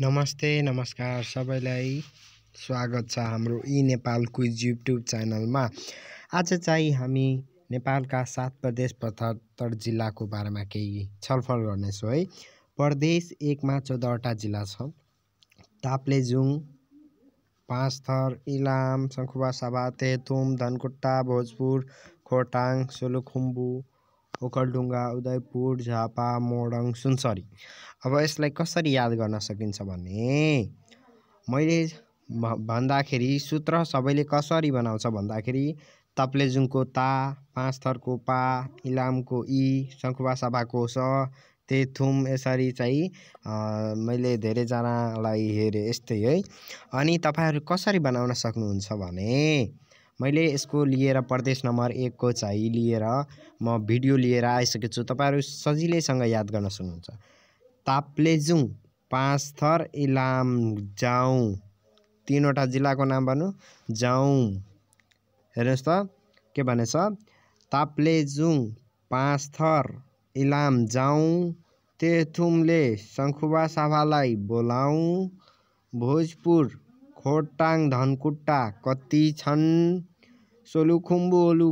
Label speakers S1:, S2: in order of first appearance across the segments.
S1: नमस्ते नमस्कार सबैलाई स्वागत छ हाम्रो ई नेपाल क्विज युट्युब च्यानलमा आज चाहिँ हामी नेपालका सात प्रदेश पचहत्तर जिल्लाको बारेमा केही छलफल गर्नेछौँ है प्रदेश एकमा चौधवटा जिल्ला छ ताप्लेजुङ पाँचथर इलाम सङ्खुवा सभाते तुम धनकुट्टा भोजपुर खोटाङ सोलुखुम्बु ओखलढुङ्गा उदयपुर झापा मोडङ सुनसरी अब यसलाई कसरी याद गर्न सकिन्छ भने मैले भन्दाखेरि सूत्र सबैले कसरी बनाउँछ भन्दाखेरि तप्लेजुङको ता पाँच थरको पा इलामको इ शङ्कुबा सभाको स थुम यसरी चाहिँ मैले धेरैजनालाई हेरेँ यस्तै है अनि तपाईँहरू कसरी बनाउन सक्नुहुन्छ भने मैले यसको लिएर प्रदेश नम्बर एकको चाहिँ लिएर म भिडियो लिएर आइसकेको छु तपाईँहरू सजिलैसँग याद गर्न सक्नुहुन्छ ताप्लेजुङ पाँच थर इलाम जाउँ तिनवटा जिल्लाको नाम भन्नु जाउँ हेर्नुहोस् त के भनेछ ताप्लेजुङ पाँच थर इलाम जाउँ तेथुमले शङ्खुबा साभालाई बोलाउँ भोजपुर खोटाङ धनकुटा कति छन् सोलुखुम्बु ओलु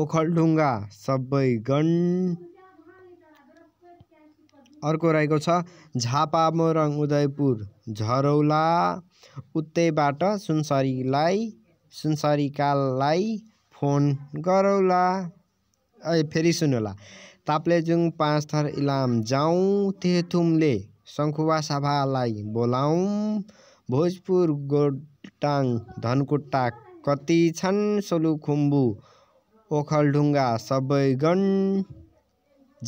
S1: ओखलढुङ्गा सबै गण अर्को रहेको छ झापा मोरङ उदयपुर झरौला उतैबाट सुनसरीलाई सुनसरीकालाई फोन गरौला ए फेरि सुनौला ताप्लेजुङ थर इलाम जाउँ तेथुमले सङ्खुवा सभालाई बोलाउँ भोजपुर गोटाङ धनकुटा छन् सोलुखुम्बु ओखलढुङ्गा सबैगण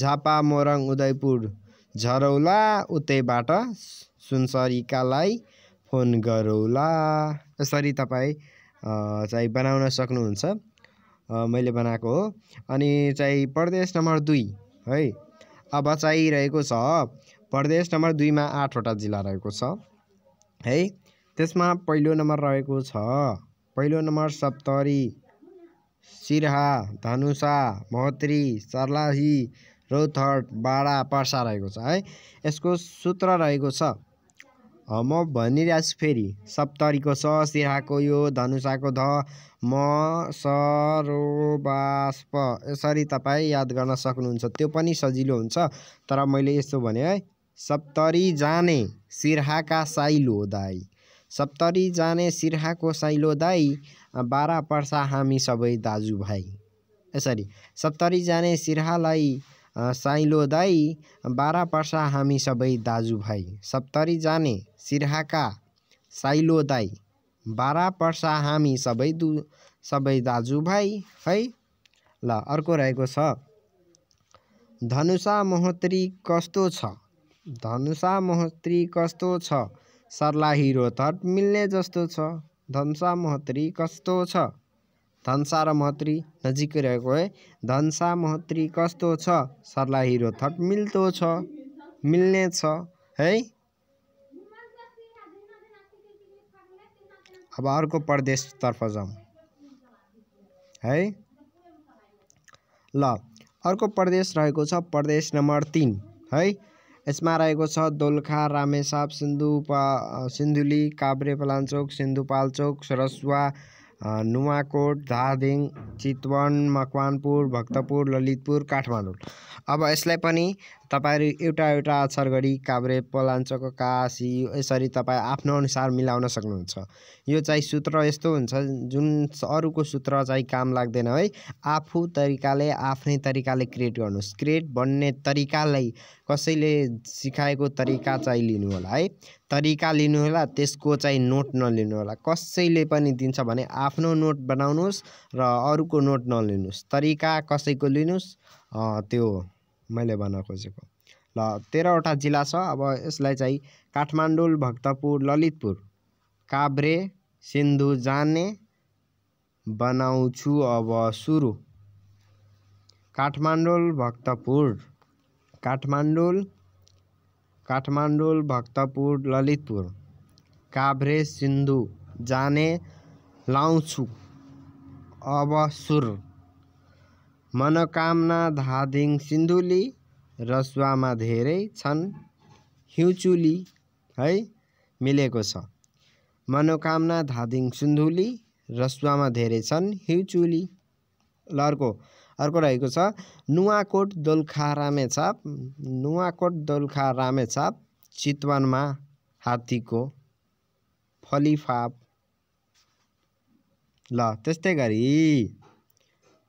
S1: झापा मोरङ उदयपुर झरौला उतैबाट सुनसरीकालाई फोन गरौला यसरी तपाईँ चाहिँ बनाउन सक्नुहुन्छ मैले बनाएको हो अनि चाहिँ प्रदेश नम्बर दुई है अब चाहिँ रहेको छ प्रदेश नम्बर दुईमा आठवटा जिल्ला रहेको छ है त्यसमा पहिलो नम्बर रहेको छ पहिलो नम्बर सप्तरी सिरहा धनुषा महोत्री सर्लाही रौथट बाडा पर्सा रहेको छ है यसको सूत्र रहेको छ म भनिरहेको फेरि सप्तरीको स सिराको यो धनुषाको ध म सरो बाष्प यसरी तपाईँ याद गर्न सक्नुहुन्छ त्यो पनि सजिलो हुन्छ तर मैले यस्तो भने है सप्तरी जाने सिरहाका साइलो दाई सप्तरी जाने सिरहाको साइलो दाई बाह्र पर्सा हामी सबै दाजुभाइ यसरी सप्तरी जाने सिरहालाई साइलो दाई बाह्र पर्सा हामी सबै दाजुभाइ सप्तरी जाने सिरहाका साइलो दाई बाह्र पर्सा हामी सबै दु सबै दाजुभाइ है ल अर्को रहेको छ धनुषा महोत्री कस्तो छ धनुषा महोत्री कस्तो छ सर्लाही हिरो थट मिल्ने जस्तो छ धनुषा महोत्री कस्तो छ धनसा र महोत्री नजिकै रहेको है धनसा महोत्री कस्तो छ सर्लाही हिरो थट मिल्दो छ मिल्ने छ है अब अर्को प्रदेशतर्फ जाउँ है ल अर्को प्रदेश रहेको छ प्रदेश नम्बर तिन है यसमा रहेको छ दोलखा रामेसाप सिन्धु सिन्धुली काभ्रे पलाञ्चोक सिन्धुपाल्चोक सरसुवा नुवाकोट धादिङ चितवन मकवानपुर भक्तपुर ललितपुर काठमाडौँ अब यसलाई पनि तपाईँहरू एउटा एउटा अक्षर गरी काभ्रे पलाञ्चको कासी यसरी तपाईँ आफ्नो अनुसार मिलाउन सक्नुहुन्छ यो चाहिँ सूत्र यस्तो हुन्छ जुन अरूको सूत्र चाहिँ काम लाग्दैन है आफू तरिकाले आफ्नै तरिकाले क्रिएट गर्नुहोस् क्रिएट भन्ने तरिकालाई कसैले सिकाएको तरिका चाहिँ लिनु होला है तरिका लिनु होला त्यसको चाहिँ नोट नलिनु होला कसैले पनि दिन्छ भने आफ्नो नोट बनाउनुहोस् र अरूको नोट नलिनुहोस् तरिका कसैको लिनुहोस् त्यो मैले भन्न खोजेको ल तेह्रवटा जिल्ला छ अब यसलाई चाहिँ काठमाडौँ भक्तपुर ललितपुर काभ्रे सिन्धु जाने बनाउँछु अब सुरु काठमाडौँ भक्तपुर काठमाडौँ काठमाडौँ भक्तपुर ललितपुर काभ्रे सिन्धु जाने लाउँछु अब सुरु मनोकामना धादिङ सिन्धुली रसुवामा धेरै छन् हिउँचुली है मिलेको छ मनोकामना धादिङ सिन्धुली रसुवामा धेरै छन् हिउँचुली ल अर्को अर्को रहेको छ नुवाकोट दोलखा रामेछाप नुवाकोट दोलखा रामेछाप चितवनमा हात्तीको फलिफाप ल त्यस्तै गरी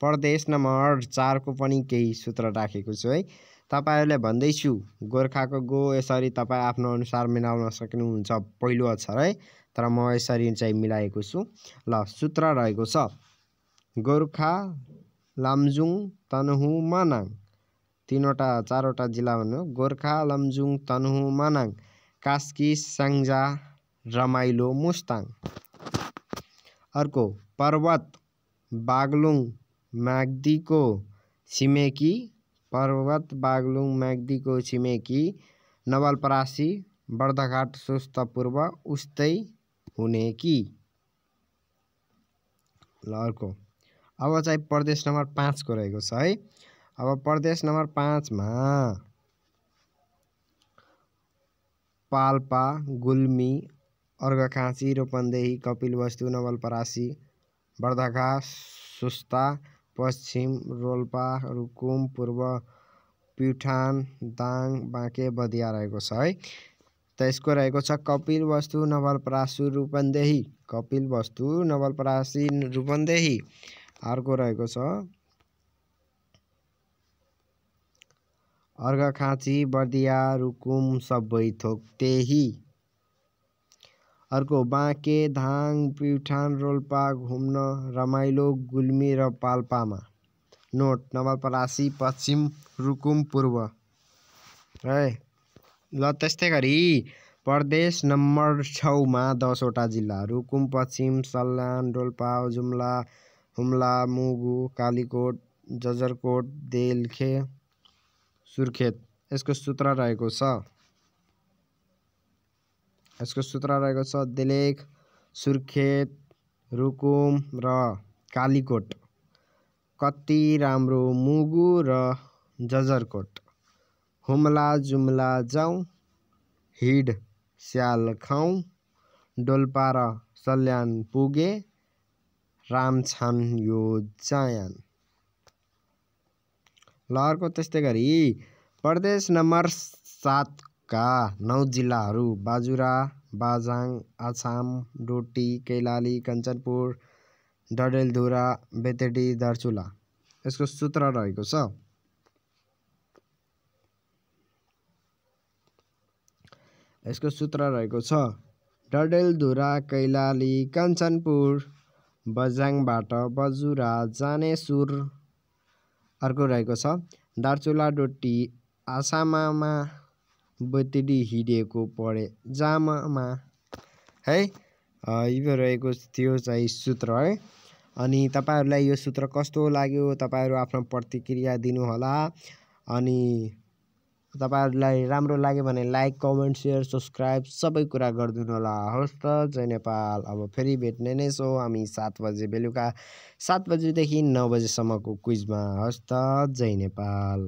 S1: प्रदेश नम्बर चारको पनि केही सूत्र राखेको छु है तपाईँहरूले भन्दैछु गोर्खाको गो यसरी तपाईँ आफ्नो अनुसार मिलाउन सक्नुहुन्छ पहिलो अक्षर है तर म यसरी चाहिँ मिलाएको छु ल सूत्र रहेको छ गोर्खा लाम्जुङ तनहु मानाङ तिनवटा चारवटा जिल्ला भन्नु गोर्खा लम्जुङ तनहु मानाङ कास्की स्याङ्जा रमाइलो मुस्ताङ अर्को पर्वत बागलुङ म्याग्दीको छिमेकी पर्वत बागलुङ म्याग्दीको छिमेकी नवलपरासी बर्दघाट पूर्व उस्तै हुनेकी ल अर्को अब चाहिँ प्रदेश नम्बर पाँचको रहेको छ है अब प्रदेश नम्बर पाँचमा पाल्पा गुल्मी अर्घखाँची रोपन्देही कपिलवस्तु नवलपरासी बर्दघाट सुस्ता पश्चिम रोल्पा रुकुम पूर्व प्युठान दाङ बाँके बदिया रहेको छ है त यसको रहेको छ कपिल वस्तु नवलपरासु रूपन्देही कपिल वस्तु नवलपरासी रूपन्देही अर्को रहेको छ अर्घखाँची बर्दिया रुकुम सबै थोक त्यही अर्को बाँके धाङ प्युठान रोल्पा घुम्न रमाइलो गुल्मी र पाल्पामा नोट नवलपरासी पश्चिम रुकुम पूर्व है ल त्यस्तै गरी प्रदेश नम्बर छमा दसवटा जिल्ला रुकुम पश्चिम सल्यान डोल्पा जुम्ला हुम्ला मुगु कालीकोट जजरकोट देलखे सुर्खेत यसको सूत्र रहेको छ यसको सूत्र रहेको छ दिलेख सुर्खेत रुकुम र कालीकोट कति राम्रो मुगु र जजरकोट हुम्ला जुम्ला जाउँ हिड स्याल खाउँ डोल्पा र सल्यान पुगे रामछान यो जायान लहरको त्यस्तै गरी प्रदेश नम्बर सात का नौ जिल्लाहरू बाजुरा बाजाङ आसाम डोटी कैलाली कञ्चनपुर डडेलधुरा बेतेडी दार्चुला यसको सूत्र रहेको छ यसको सूत्र रहेको छ डडेलधुरा कैलाली कञ्चनपुर बजाङबाट बजुरा जाने सुर अर्को रहेको छ दार्चुला डोटी आसामामा बत्ती हिँडेको पढे जामामा है यो रहेको थियो चाहिँ सूत्र है अनि तपाईँहरूलाई यो सूत्र कस्तो लाग्यो तपाईँहरू आफ्नो प्रतिक्रिया दिनुहोला अनि तपाईँहरूलाई राम्रो लाग्यो भने लाइक कमेन्ट सेयर सब्सक्राइब सबै कुरा गरिदिनु होला हवस् त जय नेपाल अब फेरि भेट्ने नै छौँ हामी सात बजे बेलुका सात बजीदेखि नौ बजीसम्मको क्विजमा हवस् त जय नेपाल